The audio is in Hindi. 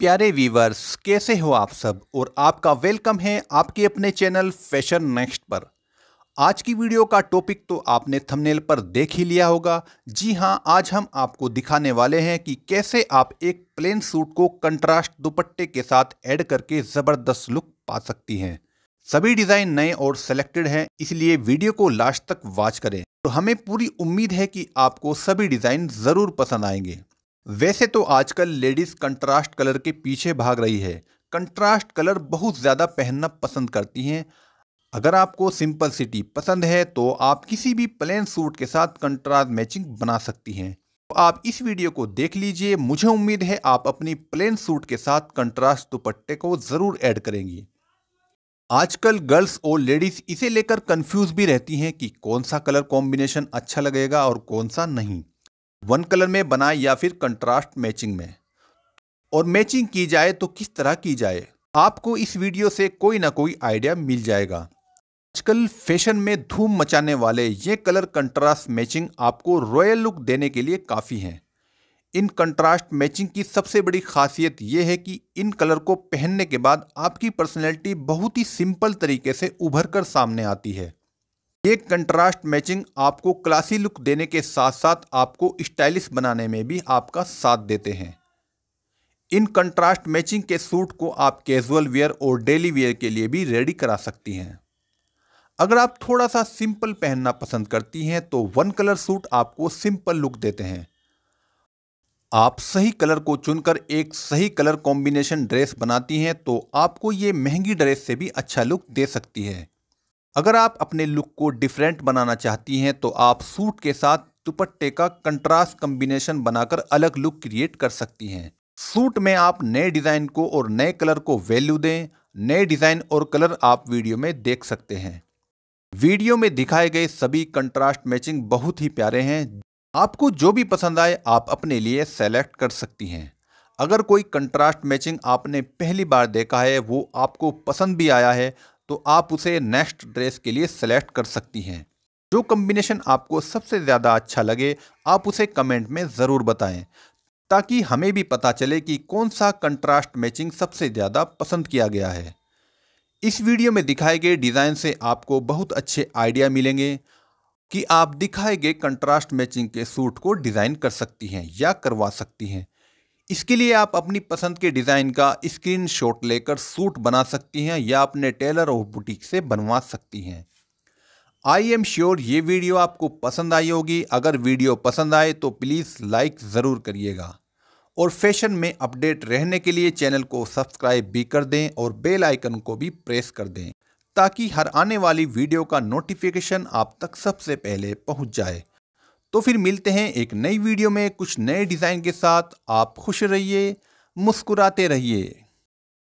प्यारे वीवर्स कैसे हो आप सब और आपका वेलकम है आपके अपने चैनल फैशन नेक्स्ट पर आज की वीडियो का टॉपिक तो आपने थंबनेल पर देख ही लिया होगा जी हाँ आज हम आपको दिखाने वाले हैं कि कैसे आप एक प्लेन सूट को कंट्रास्ट दुपट्टे के साथ ऐड करके ज़बरदस्त लुक पा सकती हैं सभी डिज़ाइन नए और सेलेक्टेड हैं इसलिए वीडियो को लास्ट तक वॉच करें तो हमें पूरी उम्मीद है कि आपको सभी डिज़ाइन ज़रूर पसंद आएंगे वैसे तो आजकल लेडीज़ कंट्रास्ट कलर के पीछे भाग रही है कंट्रास्ट कलर बहुत ज़्यादा पहनना पसंद करती हैं अगर आपको सिंपल सिटी पसंद है तो आप किसी भी प्लेन सूट के साथ कंट्रास्ट मैचिंग बना सकती हैं तो आप इस वीडियो को देख लीजिए मुझे उम्मीद है आप अपनी प्लेन सूट के साथ कंट्रास्ट दुपट्टे को ज़रूर ऐड करेंगी आजकल गर्ल्स और लेडीज़ इसे लेकर कंफ्यूज भी रहती हैं कि कौन सा कलर कॉम्बिनेशन अच्छा लगेगा और कौन सा नहीं वन कलर में बनाए या फिर कंट्रास्ट मैचिंग में और मैचिंग की जाए तो किस तरह की जाए आपको इस वीडियो से कोई ना कोई आइडिया मिल जाएगा आजकल फैशन में धूम मचाने वाले ये कलर कंट्रास्ट मैचिंग आपको रॉयल लुक देने के लिए काफ़ी हैं इन कंट्रास्ट मैचिंग की सबसे बड़ी खासियत ये है कि इन कलर को पहनने के बाद आपकी पर्सनैलिटी बहुत ही सिंपल तरीके से उभर कर सामने आती है ये कंट्रास्ट मैचिंग आपको क्लासी लुक देने के साथ साथ आपको स्टाइलिश बनाने में भी आपका साथ देते हैं इन कंट्रास्ट मैचिंग के सूट को आप कैजुअल वेयर और डेली वेयर के लिए भी रेडी करा सकती हैं अगर आप थोड़ा सा सिंपल पहनना पसंद करती हैं तो वन कलर सूट आपको सिंपल लुक देते हैं आप सही कलर को चुनकर एक सही कलर कॉम्बिनेशन ड्रेस बनाती हैं तो आपको ये महंगी ड्रेस से भी अच्छा लुक दे सकती है अगर आप अपने लुक को डिफरेंट बनाना चाहती हैं तो आप सूट के साथ दुपट्टे का कंट्रास्ट कम्बिनेशन बनाकर अलग लुक क्रिएट कर सकती हैं सूट में आप नए डिज़ाइन को और नए कलर को वैल्यू दें नए डिज़ाइन और कलर आप वीडियो में देख सकते हैं वीडियो में दिखाए गए सभी कंट्रास्ट मैचिंग बहुत ही प्यारे हैं आपको जो भी पसंद आए आप अपने लिए सेलेक्ट कर सकती हैं अगर कोई कंट्रास्ट मैचिंग आपने पहली बार देखा है वो आपको पसंद भी आया है तो आप उसे नेक्स्ट ड्रेस के लिए सेलेक्ट कर सकती हैं जो कम्बिनेशन आपको सबसे ज़्यादा अच्छा लगे आप उसे कमेंट में ज़रूर बताएं ताकि हमें भी पता चले कि कौन सा कंट्रास्ट मैचिंग सबसे ज़्यादा पसंद किया गया है इस वीडियो में दिखाए गए डिज़ाइन से आपको बहुत अच्छे आइडिया मिलेंगे कि आप दिखाए गए कंट्रास्ट मैचिंग के सूट को डिज़ाइन कर सकती हैं या करवा सकती हैं इसके लिए आप अपनी पसंद के डिज़ाइन का स्क्रीनशॉट लेकर सूट बना सकती हैं या अपने टेलर और बुटीक से बनवा सकती हैं आई एम श्योर ये वीडियो आपको पसंद आई होगी अगर वीडियो पसंद आए तो प्लीज़ लाइक ज़रूर करिएगा और फैशन में अपडेट रहने के लिए चैनल को सब्सक्राइब भी कर दें और बेल आइकन को भी प्रेस कर दें ताकि हर आने वाली वीडियो का नोटिफिकेशन आप तक सबसे पहले पहुंच जाए तो फिर मिलते हैं एक नई वीडियो में कुछ नए डिज़ाइन के साथ आप खुश रहिए मुस्कुराते रहिए